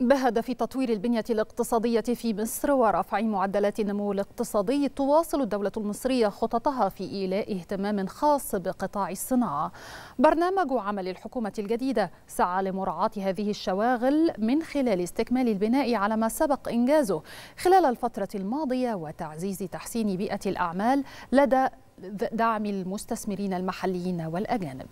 بهدف تطوير البنية الاقتصادية في مصر ورفع معدلات النمو الاقتصادي تواصل الدولة المصرية خططها في إيلاء اهتمام خاص بقطاع الصناعة برنامج عمل الحكومة الجديدة سعى لمراعاة هذه الشواغل من خلال استكمال البناء على ما سبق إنجازه خلال الفترة الماضية وتعزيز تحسين بيئة الأعمال لدى دعم المستثمرين المحليين والأجانب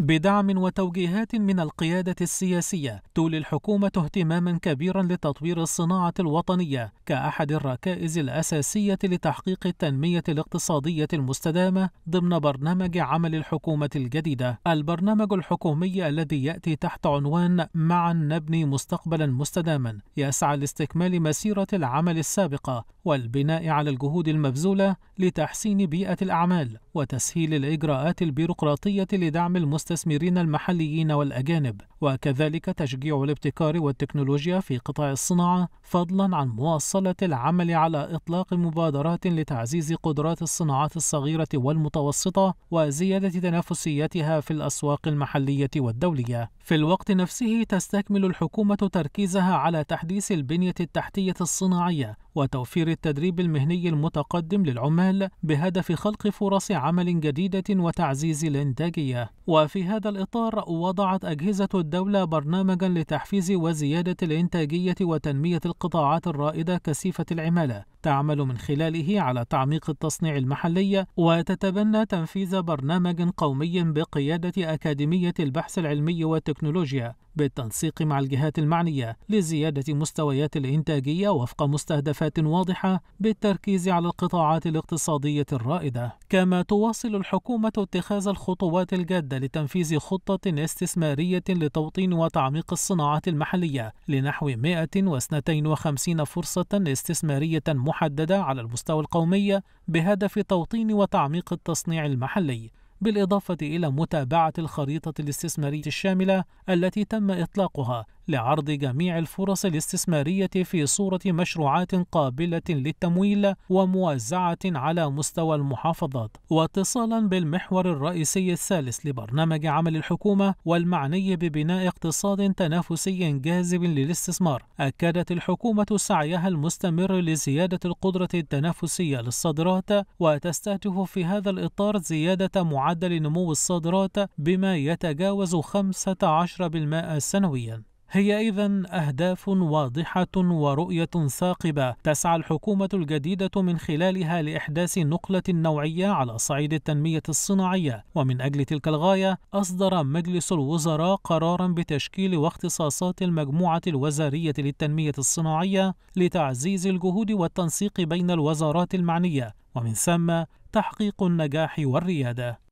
بدعم وتوجيهات من القيادة السياسية تولي الحكومة اهتماما كبيرا لتطوير الصناعة الوطنية كأحد الركائز الأساسية لتحقيق التنمية الاقتصادية المستدامة ضمن برنامج عمل الحكومة الجديدة البرنامج الحكومي الذي يأتي تحت عنوان معا نبني مستقبلا مستداما يسعى لاستكمال مسيرة العمل السابقة والبناء على الجهود المبذولة لتحسين بيئة الأعمال وتسهيل الإجراءات البيروقراطية لدعم المستقبل المستثمرين المحليين والأجانب وكذلك تشجيع الابتكار والتكنولوجيا في قطاع الصناعة فضلا عن مواصلة العمل على إطلاق مبادرات لتعزيز قدرات الصناعات الصغيرة والمتوسطة وزيادة تنافسيتها في الأسواق المحلية والدولية في الوقت نفسه تستكمل الحكومة تركيزها على تحديث البنية التحتية الصناعية وتوفير التدريب المهني المتقدم للعمال بهدف خلق فرص عمل جديدة وتعزيز الإنتاجية. وفي هذا الإطار وضعت أجهزة الدولة برنامجا لتحفيز وزيادة الإنتاجية وتنمية القطاعات الرائدة كثيفة العمالة تعمل من خلاله على تعميق التصنيع المحلي وتتبنى تنفيذ برنامج قومي بقيادة أكاديمية البحث العلمي والتكنولوجيا بالتنسيق مع الجهات المعنية لزيادة مستويات الإنتاجية وفق مستهدفات واضحة بالتركيز على القطاعات الاقتصادية الرائدة كما تواصل الحكومة اتخاذ الخطوات الجادة لتنفيذ خطة استثمارية لتوطين وتعميق الصناعات المحلية لنحو 152 فرصة استثمارية محددة على المستوى القومي بهدف توطين وتعميق التصنيع المحلي بالإضافة إلى متابعة الخريطة الاستثمارية الشاملة التي تم إطلاقها لعرض جميع الفرص الاستثمارية في صورة مشروعات قابلة للتمويل وموزعة على مستوى المحافظات واتصالا بالمحور الرئيسي الثالث لبرنامج عمل الحكومة والمعني ببناء اقتصاد تنافسي جاذب للاستثمار أكدت الحكومة سعيها المستمر لزيادة القدرة التنافسية للصادرات وتستهدف في هذا الإطار زيادة معدل نمو الصادرات بما يتجاوز 15% سنويا هي إذا أهداف واضحة ورؤية ثاقبة تسعى الحكومة الجديدة من خلالها لإحداث نقلة نوعية على صعيد التنمية الصناعية ومن أجل تلك الغاية أصدر مجلس الوزراء قرارا بتشكيل واختصاصات المجموعة الوزارية للتنمية الصناعية لتعزيز الجهود والتنسيق بين الوزارات المعنية ومن ثم تحقيق النجاح والريادة